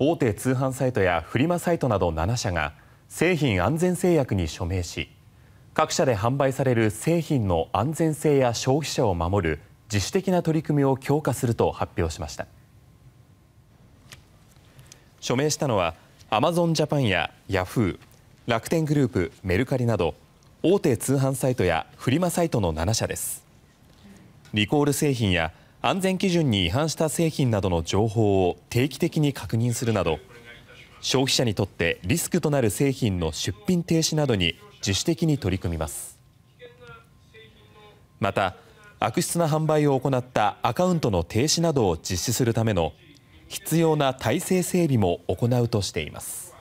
大手通販サイトやフリマサイトなど7社が製品安全誓約に署名し各社で販売される製品の安全性や消費者を守る自主的な取り組みを強化すると発表しました署名したのはアマゾンジャパンやヤフー楽天グループメルカリなど大手通販サイトやフリマサイトの7社ですリコール製品や安全基準に違反した製品などの情報を定期的に確認するなど消費者にとってリスクとなる製品の出品停止などに自主的に取り組みますまた悪質な販売を行ったアカウントの停止などを実施するための必要な体制整備も行うとしています